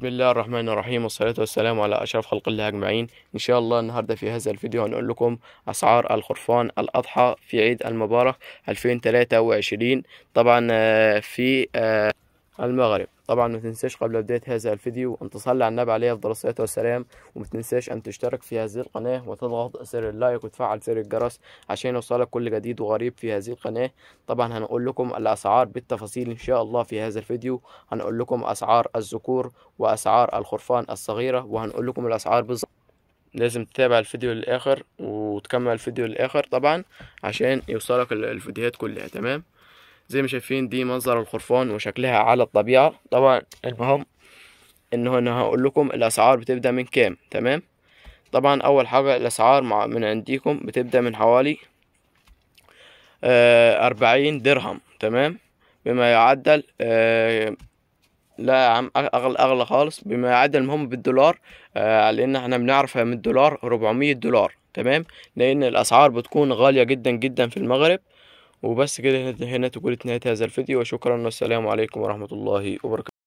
بسم الله الرحمن الرحيم والصلاة والسلام على أشرف خلق الله أجمعين إن شاء الله النهاردة في هذا الفيديو هنقول لكم أسعار الخرفان الأضحى في عيد المبارك 2023 طبعا آه، في آه، المغرب طبعا ما تنساش قبل بداية هذا الفيديو أن تصلي على النبي عليه أفضل الصلاة والسلام وما تنساش أن تشترك في هذه القناة وتضغط زر اللايك وتفعل زر الجرس عشان يوصلك كل جديد وغريب في هذه القناة طبعا هنقول لكم الأسعار بالتفاصيل إن شاء الله في هذا الفيديو هنقول لكم أسعار الذكور وأسعار الخرفان الصغيرة وهنقول لكم الأسعار بالظبط لازم تتابع الفيديو للآخر وتكمل الفيديو للآخر طبعا عشان يوصلك الفيديوهات كلها تمام زي ما شايفين دي منظر الخرفان وشكلها على الطبيعة طبعا المهم انه انا هقول لكم الاسعار بتبدأ من كام تمام طبعا اول حاجة الاسعار مع من عنديكم بتبدأ من حوالي آه، أربعين درهم تمام بما يعدل آه، لا يا عم اغلى اغلى خالص بما يعدل المهم بالدولار آه، لان احنا بنعرفها من الدولار 400 دولار تمام لان الاسعار بتكون غاليه جدا جدا في المغرب وبس كده هنا تكون نهاية هذا الفيديو وشكرا والسلام عليكم ورحمة الله وبركاته